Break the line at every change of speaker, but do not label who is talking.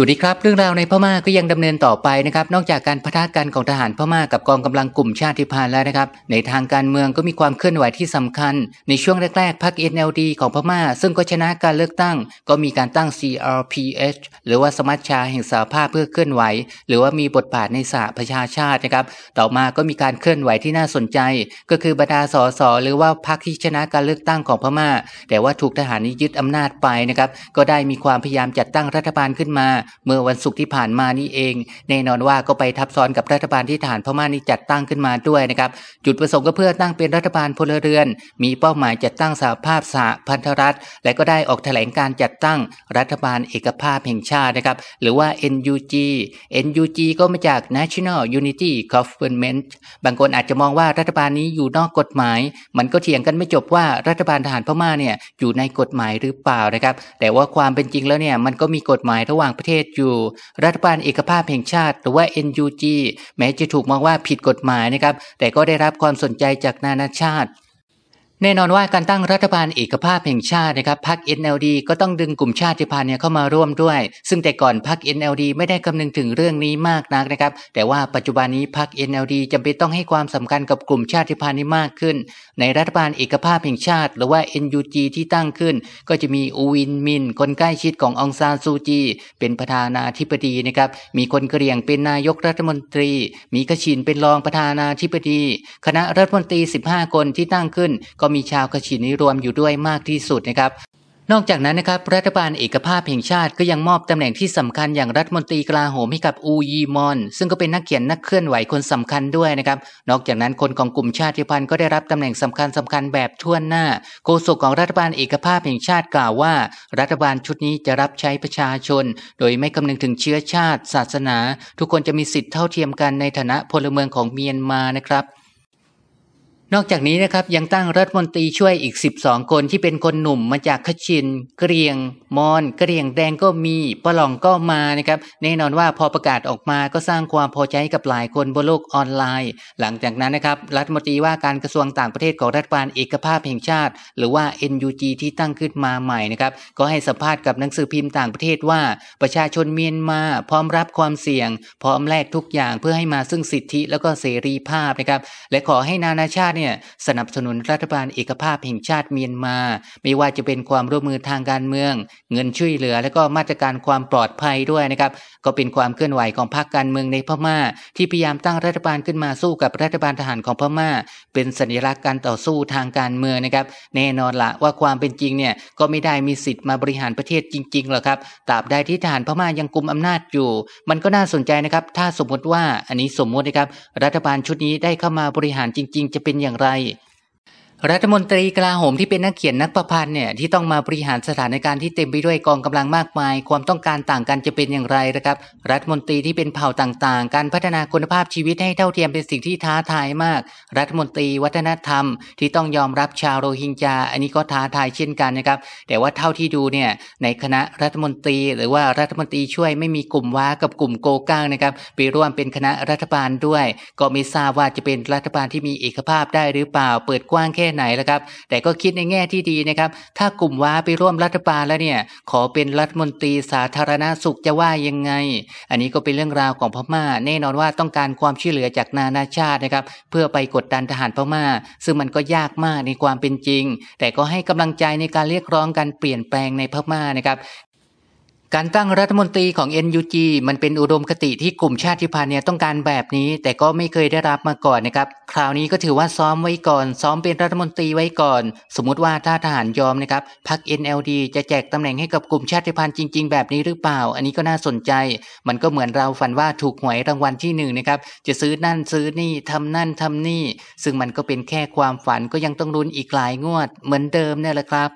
สวัสดีครับ เรื่องราวในพม่าก็ยังดำเนินต่อไปนะครับนอกจากการพัฒนาการของทหารพม่ากับกองกำลังกลุ่มชาติพันธุ์แล้วนะครับ ในทางการเมืองก็มีความเคลื่อนไหวที่สำคัญ ในช่วงแรกๆพรรคเอ็นเอลดีของพม่า ซึ่งก็ชนะการเลือกตั้ง ก็มีการตั้ง CRPH หรือว่าสมัชชาแห่งสหภาพเพื่อเคลื่อนไหว หรือว่ามีบทบาทในสหประชาชาตินะครับ ต่อมาก็มีการเคลื่อนไหวที่น่าสนใจ ก็คือบรรดาสสหรือว่าพรรคที่ชนะการเลือกตั้งของพม่า แต่ว่าถูกทหารยึดอำนาจไปนะครับก็ได้มีความพยายามจัดตั้งรัฐบาลขึ้นมาเมื่อวันศุกร์ที่ผ่านมานี่เอง แน่นอนว่าก็ไปทับซ้อนกับรัฐบาลที่ฐานพม่านี่จัดตั้งขึ้นมาด้วยนะครับ จุดประสงค์ก็เพื่อตั้งเป็นรัฐบาลพลเรือน มีเป้าหมายจัดตั้งสหภาพสหพันธรัฐ และก็ได้ออกแถลงการจัดตั้งรัฐบาลเอกภาพแห่งชาตินะครับ หรือว่า NUG NUG ก็มาจาก National Unity Government บางคนอาจจะมองว่ารัฐบาลนี้อยู่นอกกฎหมาย มันก็เถียงกันไม่จบว่ารัฐบาลทหารพม่าเนี่ยอยู่ในกฎหมายหรือเปล่านะครับแต่ว่าความเป็นจริงแล้วเนี่ยมันก็มีกฎหมายระหว่างประเทศทศอยู่รัฐบาลเอกภาพแห่งชาติ หรือว่า NUG แม้จะถูกมองว่าผิดกฎหมายนะครับ แต่ก็ได้รับความสนใจจากนานาชาติแน่นอนว่าการตั้งรัฐบาลเอกภาพแห่งชาตินะครับพรรค NLD ก็ต้องดึงกลุ่มชาติพันธุ์เนี่ยเข้ามาร่วมด้วย ซึ่งแต่ก่อนพรรค NLD ไม่ได้คำนึงถึงเรื่องนี้มากนักนะครับแต่ว่าปัจจุบันนี้พรรค NLD จำเป็นต้องให้ความสำคัญกับกลุ่มชาติพันธุ์นี้มากขึ้น ในรัฐบาลเอกภาพแห่งชาติหรือว่า NUG ที่ตั้งขึ้น ก็จะมีอูวินมินคนใกล้ชิดขององซานซูจีเป็นประธานาธิบดีนะครับมีคนเกรียงเป็นนายกรัฐมนตรี มีกระชินเป็นรองประธานาธิบดี คณะรัฐมนตรี15คนที่ตั้งขึ้นก็มีชาวกชินีรวมอยู่ด้วยมากที่สุดนะครับ นอกจากนั้นนะครับรัฐบาลเอกภาพแห่งชาติ ก็ยังมอบตำแหน่งที่สำคัญอย่างรัฐมนตรีกลาโหมให้กับอูยีมอน ซึ่งก็เป็นนักเขียนนักเคลื่อนไหวคนสำคัญด้วยนะครับ นอกจากนั้นคนของกลุ่มชาติพันธุ์ก็ได้รับตำแหน่งสำคัญสำคัญแบบทั่วหน้าโฆษกของรัฐบาลเอกภาพแห่งชาติกล่าวว่า รัฐบาลชุดนี้จะรับใช้ประชาชน โดยไม่คำนึงถึงเชื้อชาติ ศาสนา ทุกคนจะมีสิทธิเท่าเทียมกันในฐานะพลเมืองของเมียนมานะครับนอกจากนี้นะครับ ยังตั้งรัฐมนตรีช่วยอีก 12 คนที่เป็นคนหนุ่มมาจากขชิน เกรียง มอน เกรียงแดงก็มี ปลองก็มานะครับ แน่นอนว่าพอประกาศออกมาก็สร้างความพอใจกับหลายคนบนโลกออนไลน์ หลังจากนั้นนะครับ รัฐมนตรีว่าการกระทรวงต่างประเทศของรัฐบาลเอกภาพแห่งชาติ หรือว่า NUG ที่ตั้งขึ้นมาใหม่นะครับก็ให้สัมภาษณ์กับหนังสือพิมพ์ต่างประเทศว่า ประชาชนเมียนมาพร้อมรับความเสี่ยง พร้อมแลกทุกอย่าง เพื่อให้มาซึ่งสิทธิ และก็เสรีภาพนะครับและขอให้นานาชาติเนี่ยสนับสนุนรัฐบาลเอกภาพแห่งชาติเมียนมา ไม่ว่าจะเป็นความร่วมมือทางการเมือง เงินช่วยเหลือและก็มาตรการความปลอดภัยด้วยนะครับก็เป็นความเคลื่อนไหวของพรรคการเมืองในพม่า ที่พยายามตั้งรัฐบาลขึ้นมาสู้กับรัฐบาลทหารของพม่า เป็นสัญลักษณ์การต่อสู้ทางการเมืองนะครับแน่นอนละว่าความเป็นจริงเนี่ยก็ไม่ได้มีสิทธิ์มาบริหารประเทศจริงๆหรอกครับตราบใดที่ทหารพม่ายังกุมอำนาจอยู่ มันก็น่าสนใจนะครับถ้าสมมติว่าอันนี้สมมตินะครับ รัฐบาลชุดนี้ได้เข้ามาบริหารจริง ๆ จะเป็นอย่างอย่างไรรัฐมนตรีกลาโหมที่เป็นนักเขียนนักประพันธ์เนี่ยที่ต้องมาบริหารสถานการณ์ที่เต็มไปด้วยกองกำลังมากมาย ความต้องการต่างกันจะเป็นอย่างไรนะครับรัฐมนตรีที่เป็นเผ่าต่าง ๆ การพัฒนาคุณภาพชีวิตให้เท่าเทียมเป็นสิ่งที่ท้าทายมาก รัฐมนตรีวัฒนธรรม ที่ต้องยอมรับชาวโรฮิงญาอันนี้ก็ท้าทายเช่นกันนะครับแต่ว่าเท่าที่ดูเนี่ยในคณะรัฐมนตรี หรือว่ารัฐมนตรีช่วยไม่มีกลุ่มว้ากับกลุ่มโกก้างนะครับไปร่วมเป็นคณะรัฐบาลด้วย ก็ไม่ทราบว่าจะเป็นรัฐบาลที่มีเอกภาพได้หรือเปล่าเปิดกว้างแค่ศไหนแล้วครับ แต่ก็คิดในแง่ที่ดีนะครับ ถ้ากลุ่มว้าไปร่วมรัฐบาลแล้วเนี่ย ขอเป็นรัฐมนตรีสาธารณาสุขจะว่ายังไง อันนี้ก็เป็นเรื่องราวของพม่า แน่นอนว่าต้องการความช่วยเหลือจากนานาชาตินะครับ เพื่อไปกดดันทหารพม่า ซึ่งมันก็ยากมากในความเป็นจริง แต่ก็ให้กำลังใจในการเรียกร้องการเปลี่ยนแปลงในพม่านะครับการตั้งรัฐมนตรีของ NUG มันเป็นอุดมคติที่กลุ่มชาติพันธุ์เนี่ยต้องการแบบนี้ แต่ก็ไม่เคยได้รับมาก่อนนะครับ คราวนี้ก็ถือว่าซ้อมไว้ก่อน ซ้อมเป็นรัฐมนตรีไว้ก่อน สมมุติว่าถ้าทหารยอมนะครับพรรค NLD จะแจกตำแหน่งให้กับกลุ่มชาติพันธุ์จริงๆ แบบนี้หรือเปล่า อันนี้ก็น่าสนใจ มันก็เหมือนเราฝันว่าถูกหวยรางวัลที่1นนะครับจะซื้อนั่นซื้อนี่ทำนั่นทำนี่ ซึ่งมันก็เป็นแค่ความฝันก็ยังต้องลุ้นอีกหลายงวด เหมือนเดิมเนี่ยแหละครับ